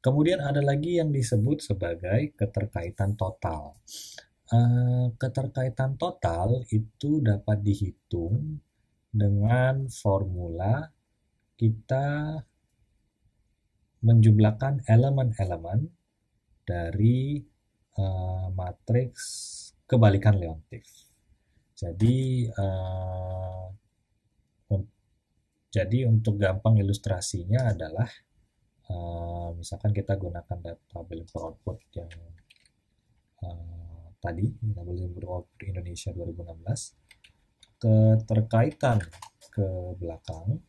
Kemudian ada lagi yang disebut sebagai keterkaitan total. Eh, keterkaitan total itu dapat dihitung dengan formula kita menjumlahkan elemen-elemen dari uh, matriks kebalikan Leontief. Jadi uh, um, jadi untuk gampang ilustrasinya adalah uh, misalkan kita gunakan tabel output yang uh, tadi tabel output Indonesia 2016 keterkaitan ke belakang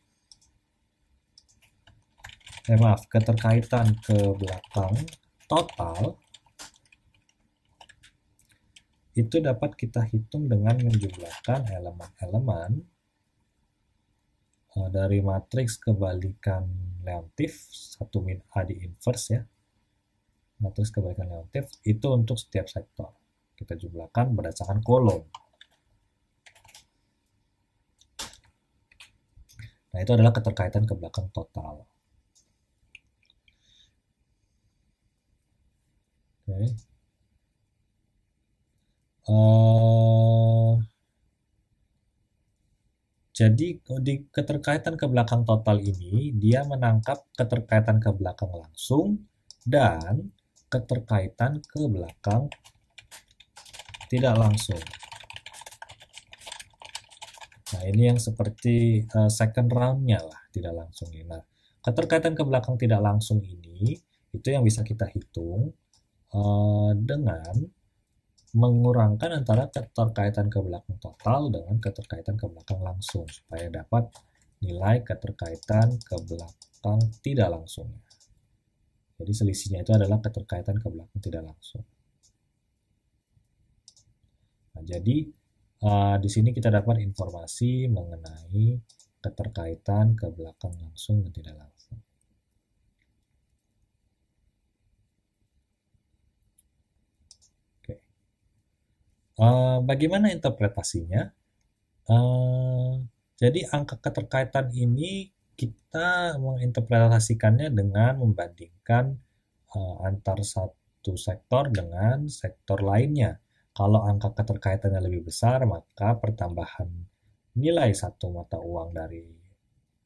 eh, maaf keterkaitan ke belakang total itu dapat kita hitung dengan menjumlahkan elemen-elemen eh, dari matriks kebalikan Leontief satu min A di inverse ya matriks kebalikan Leontief itu untuk setiap sektor kita jumlahkan berdasarkan kolom nah itu adalah keterkaitan ke belakang total Okay. Uh, Jadi di keterkaitan ke belakang total ini, dia menangkap keterkaitan ke belakang langsung dan keterkaitan ke belakang tidak langsung. Nah, ini yang seperti uh, second round-nya lah, tidak langsung. Nah, keterkaitan ke belakang tidak langsung ini, itu yang bisa kita hitung Eh, dengan mengurangkan antara keterkaitan ke belakang total dengan keterkaitan ke belakang langsung supaya dapat nilai keterkaitan ke belakang tidak langsung. Jadi selisihnya itu adalah keterkaitan ke belakang tidak langsung. Nah, jadi uh, di sini kita dapat informasi mengenai keterkaitan ke belakang langsung dan tidak langsung. Eh, bagaimana interpretasinya? Uh, jadi angka keterkaitan ini kita menginterpretasikannya dengan membandingkan uh, antar satu sektor dengan sektor lainnya. Kalau angka keterkaitannya lebih besar, maka pertambahan nilai satu mata uang dari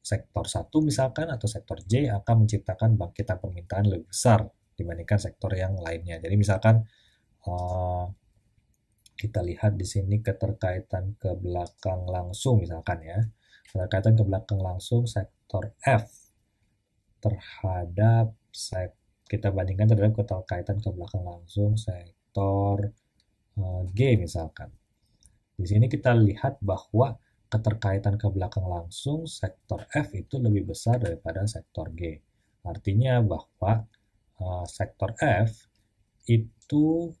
sektor satu misalkan atau sektor J akan menciptakan bangkitan permintaan lebih besar dibandingkan sektor yang lainnya. Jadi misalkan uh, kita lihat di sini keterkaitan ke belakang langsung misalkan ya. Keterkaitan ke belakang langsung sektor F terhadap sektor kita bandingkan terhadap keterkaitan ke belakang langsung sektor eh, G misalkan. Di sini kita lihat bahwa keterkaitan ke belakang langsung sektor F itu lebih besar daripada sektor G. Artinya bahwa eh, sektor F itu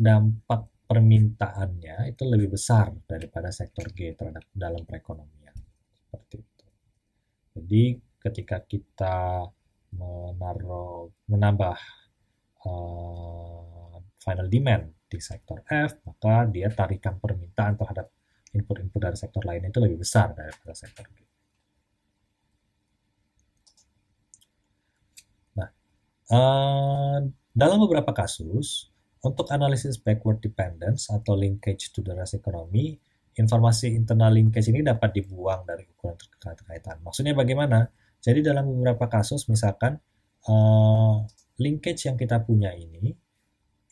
dampak permintaannya itu lebih besar daripada sektor G terhadap dalam perekonomian seperti itu. Jadi ketika kita menaruh menambah uh, final demand di sektor F maka dia tarikan permintaan terhadap input-input dari sektor lain itu lebih besar daripada sektor G. Nah, uh, dalam beberapa kasus untuk analisis backward dependence atau linkage to the rest economy, informasi internal linkage ini dapat dibuang dari ukuran keterkaitan. Maksudnya bagaimana? Jadi dalam beberapa kasus misalkan uh, linkage yang kita punya ini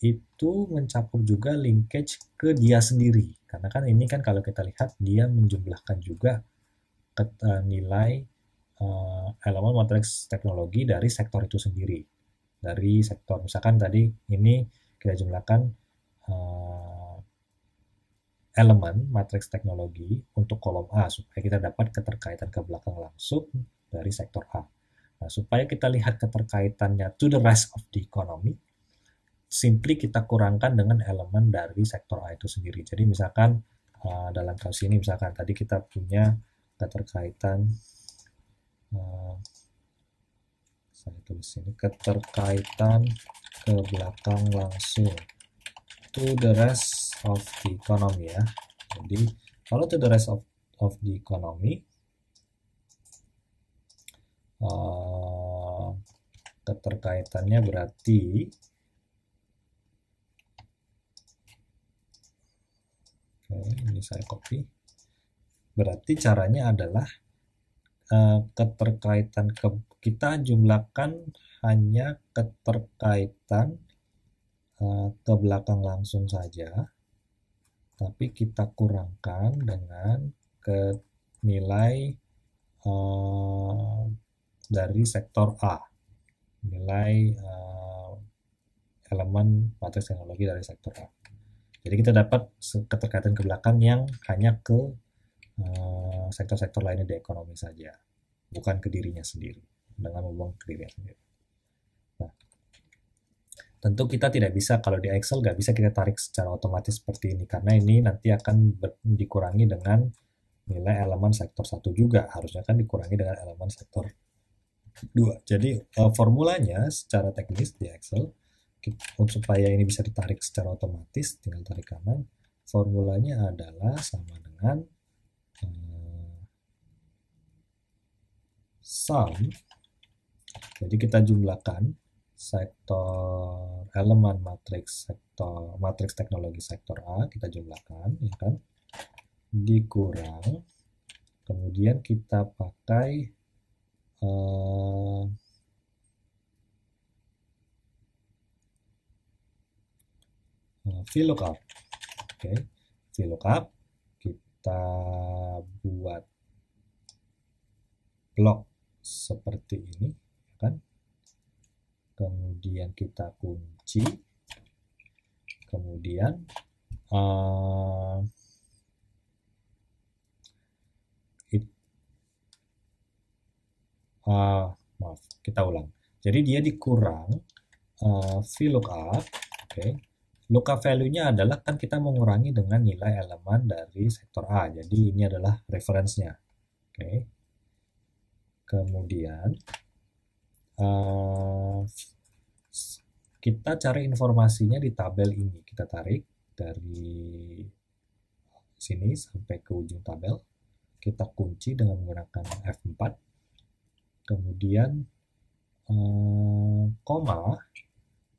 itu mencakup juga linkage ke dia sendiri. Karena kan ini kan kalau kita lihat dia menjumlahkan juga eh, nilai uh, elemen matriks teknologi dari sektor itu sendiri. Dari sektor misalkan tadi ini kita jumlahkan uh, elemen matriks teknologi untuk kolom A supaya kita dapat keterkaitan ke belakang langsung dari sektor A. Nah, supaya kita lihat keterkaitannya to the rest of the economy, simply kita kurangkan dengan elemen dari sektor A itu sendiri. Jadi misalkan uh, dalam kasus ini misalkan tadi kita punya keterkaitan uh, saya tulis ini keterkaitan ke belakang langsung to the rest of the economy ya jadi kalau to the rest of, of the economy uh, keterkaitannya berarti okay, ini saya copy berarti caranya adalah Eh, keterkaitan ke, kita jumlahkan hanya keterkaitan uh, ke belakang langsung saja tapi kita kurangkan dengan ke nilai uh, dari sektor A nilai uh, elemen matriks teknologi dari sektor A jadi kita dapat keterkaitan ke belakang yang hanya ke Eh, sektor-sektor lainnya di ekonomi saja, bukan ke dirinya sendiri, dengan membuang ke dirinya sendiri. Nah, tentu kita tidak bisa, kalau di Excel nggak bisa kita tarik secara otomatis seperti ini, karena ini nanti akan ber, dikurangi dengan nilai elemen sektor satu juga, harusnya kan dikurangi dengan elemen sektor dua. Jadi uh, formulanya secara teknis di Excel, supaya ini bisa ditarik secara otomatis, tinggal tarik kanan, formulanya adalah sama dengan Eh, sum jadi kita jumlahkan sektor elemen matriks sektor matriks teknologi sektor A kita jumlahkan ya kan dikurang kemudian kita pakai uh, VLOOKUP oke okay. VLOOKUP kita buat blok seperti ini ya kan kemudian kita kunci kemudian uh, it, uh, maaf kita ulang jadi dia dikurang uh, eh, vlookup oke okay. Luka value-nya adalah kan kita mengurangi dengan nilai elemen dari sektor A. Jadi ini adalah referensinya. Oke. Okay. Kemudian uh, kita cari informasinya di tabel ini. Kita tarik dari sini sampai ke ujung tabel. Kita kunci dengan menggunakan F4. Kemudian eh, koma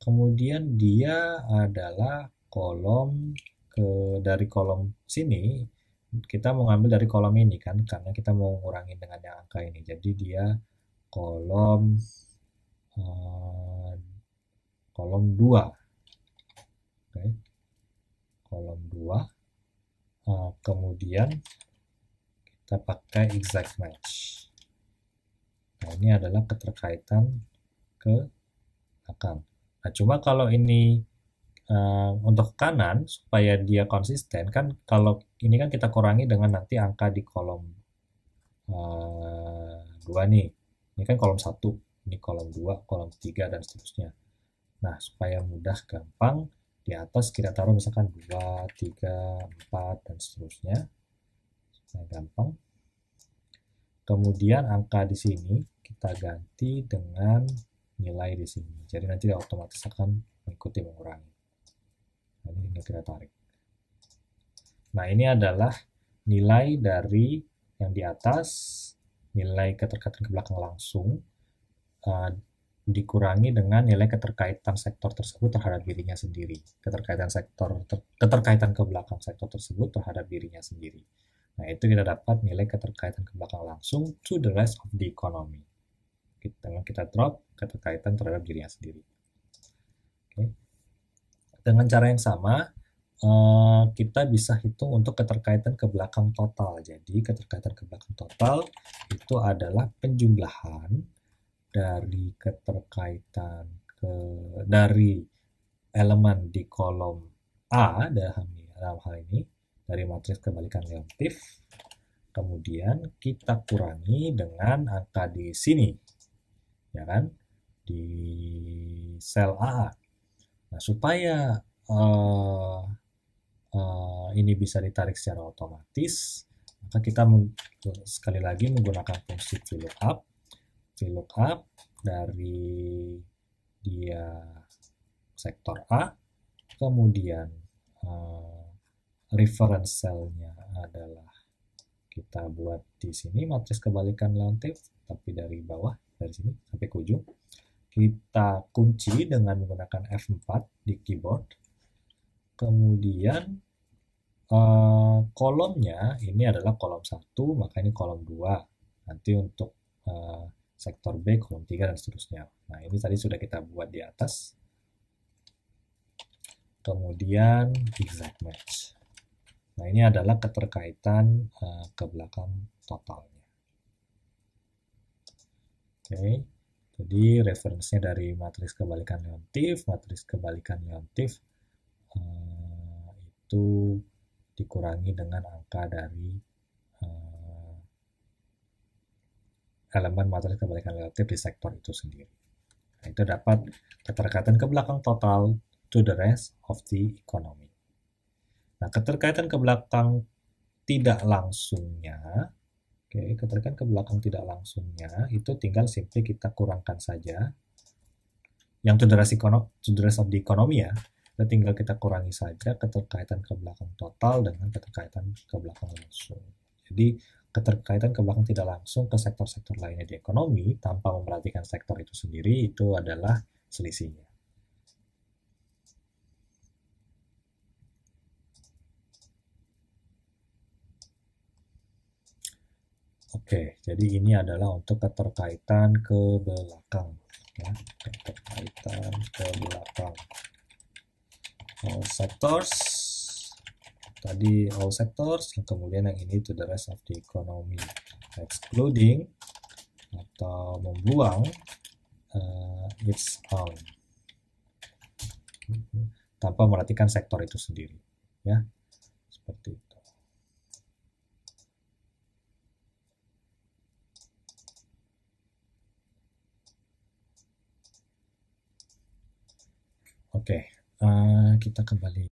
kemudian dia adalah kolom ke dari kolom sini kita mau ngambil dari kolom ini kan karena kita mau ngurangin dengan yang angka ini jadi dia kolom uh, kolom 2 okay. kolom 2 uh, eh, kemudian kita pakai exact match nah ini adalah keterkaitan ke belakang Nah, cuma kalau ini uh, untuk kanan supaya dia konsisten kan kalau ini kan kita kurangi dengan nanti angka di kolom uh, eh, 2 nih. Ini kan kolom 1, ini kolom 2, kolom 3 dan seterusnya. Nah, supaya mudah gampang di atas kita taruh misalkan 2, 3, 4 dan seterusnya. Supaya gampang. Kemudian angka di sini kita ganti dengan nilai di sini. Jadi nanti dia otomatis akan mengikuti mengurangi. Nah, ini tinggal kita tarik. Nah, ini adalah nilai dari yang di atas, nilai keterkaitan ke belakang langsung, uh, dikurangi dengan nilai keterkaitan sektor tersebut terhadap dirinya sendiri. Keterkaitan sektor ter, keterkaitan ke belakang sektor tersebut terhadap dirinya sendiri. Nah, itu kita dapat nilai keterkaitan ke belakang langsung to the rest of the economy kita kita drop keterkaitan terhadap dirinya sendiri. Okay. Dengan cara yang sama, uh, kita bisa hitung untuk keterkaitan ke belakang total. Jadi keterkaitan ke belakang total itu adalah penjumlahan dari keterkaitan ke dari elemen di kolom A dalam, hal ini dari matriks kebalikan tif Kemudian kita kurangi dengan angka di sini ya kan di sel A. Nah, supaya uh, uh, ini bisa ditarik secara otomatis, maka kita sekali lagi menggunakan fungsi VLOOKUP, VLOOKUP dari dia sektor A, kemudian uh, reference cell-nya adalah kita buat di sini matriks kebalikan relatif tapi dari bawah dari sini sampai ke ujung kita kunci dengan menggunakan F4 di keyboard kemudian uh, kolomnya ini adalah kolom 1 maka ini kolom 2 nanti untuk uh, sektor B kolom 3 dan seterusnya nah ini tadi sudah kita buat di atas kemudian exact match nah ini adalah keterkaitan uh, ke belakang total okay. jadi referensinya dari matriks kebalikan leontief, matriks kebalikan leontief uh, itu dikurangi dengan angka dari uh, elemen matriks kebalikan leontief di sektor itu sendiri nah, itu dapat keterkaitan ke belakang total to the rest of the economy nah keterkaitan ke belakang tidak langsungnya Oke, keterkaitan ke belakang tidak langsungnya itu tinggal simply kita kurangkan saja. Yang to the rest, ya, kita tinggal kita kurangi saja keterkaitan ke belakang total dengan keterkaitan ke belakang langsung. Jadi keterkaitan ke belakang tidak langsung ke sektor-sektor lainnya di ekonomi tanpa memperhatikan sektor itu sendiri itu adalah selisihnya. Oke, jadi ini adalah untuk keterkaitan ke belakang. Ya, keterkaitan ke belakang. All sectors. Tadi all sectors, yang kemudian yang ini to the rest of the economy. Excluding atau membuang uh, its own. Mhm. Tanpa merhatikan sektor itu sendiri. Ya, seperti itu. Oke, okay, uh, eh, kita kembali.